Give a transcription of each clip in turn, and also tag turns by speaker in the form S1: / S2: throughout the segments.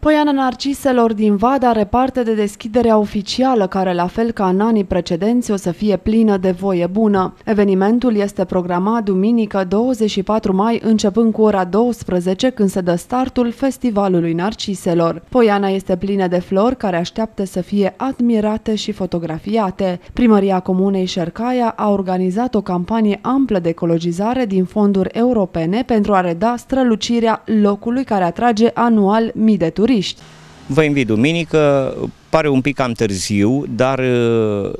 S1: Poiana Narciselor din Vada are parte de deschiderea oficială, care, la fel ca în anii precedenți, o să fie plină de voie bună. Evenimentul este programat duminică 24 mai, începând cu ora 12, când se dă startul Festivalului Narciselor. Poiana este plină de flori care așteaptă să fie admirate și fotografiate. Primăria Comunei Șercaia a organizat o campanie amplă de ecologizare din fonduri europene pentru a reda strălucirea locului care atrage anual mii de turiști
S2: turiști. Vă invit duminică, pare un pic cam târziu, dar uh,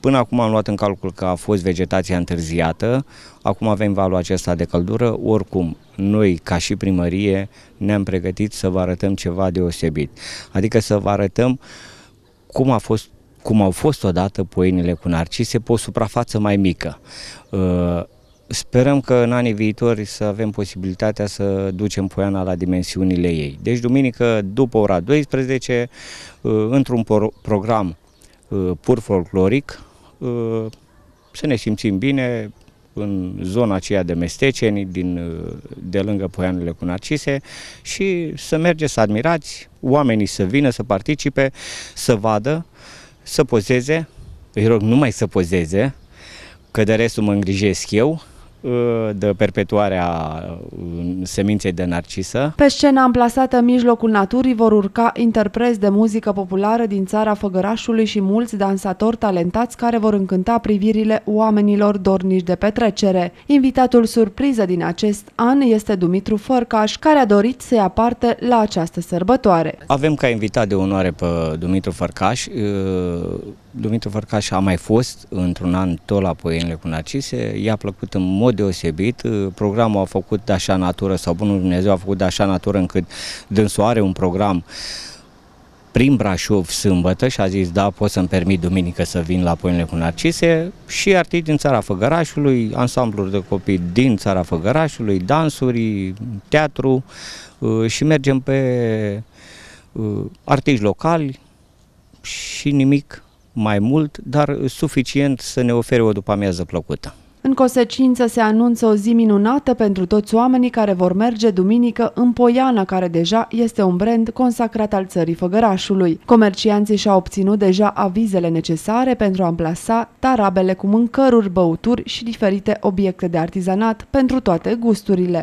S2: Până acum am luat în calcul că a fost vegetația întârziată, acum avem valul acesta de căldură, oricum noi ca și primărie ne-am pregătit să vă arătăm ceva deosebit, adică să vă arătăm cum a fost cum au fost odată poinile cu narcise pe o suprafață mai mică. Uh, Sperăm că în anii viitori să avem posibilitatea să ducem Poiana la dimensiunile ei. Deci duminică după ora 12, uh, într-un program uh, pur folcloric, uh, să ne simțim bine în zona aceea de mesteceni, din, de lângă Poianele cu Narcise și să mergeți să admirați, oamenii să vină, să participe, să vadă, să pozeze, îi rog numai să pozeze, că de restul mă îngrijesc eu, Uh, de perpetuarea uh, seminței de narcisă.
S1: Pe scena amplasată în mijlocul naturii vor urca interpreți de muzică populară din țara Făgărașului și mulți dansatori talentați care vor încânta privirile oamenilor dornici de petrecere. Invitatul surpriză din acest an este Dumitru Fărcaș, care a dorit să ia parte la această sărbătoare.
S2: Avem ca invitat de onoare pe Dumitru Fărcaș, uh, Dumitru Vărcaș a mai fost într-un an tot la Poenile cu Narcise, i-a plăcut în mod deosebit, programul a făcut de așa natură, sau Bunul Dumnezeu a făcut de așa natură încât dânsul are un program prin Brașov sâmbătă și a zis da, pot să-mi permit duminică să vin la Poenile cu Narcise și artiști din Țara Făgărașului, ansambluri de copii din Țara Făgărașului, dansuri, teatru uh, și mergem pe uh, artiști locali și nimic mai mult, dar suficient să ne ofere o după-amiază plăcută.
S1: În consecință se anunță o zi minunată pentru toți oamenii care vor merge duminică în Poiana, care deja este un brand consacrat al țării Făgărașului. Comercianții și-au obținut deja avizele necesare pentru a amplasa tarabele cu mâncăruri, băuturi și diferite obiecte de artizanat pentru toate gusturile.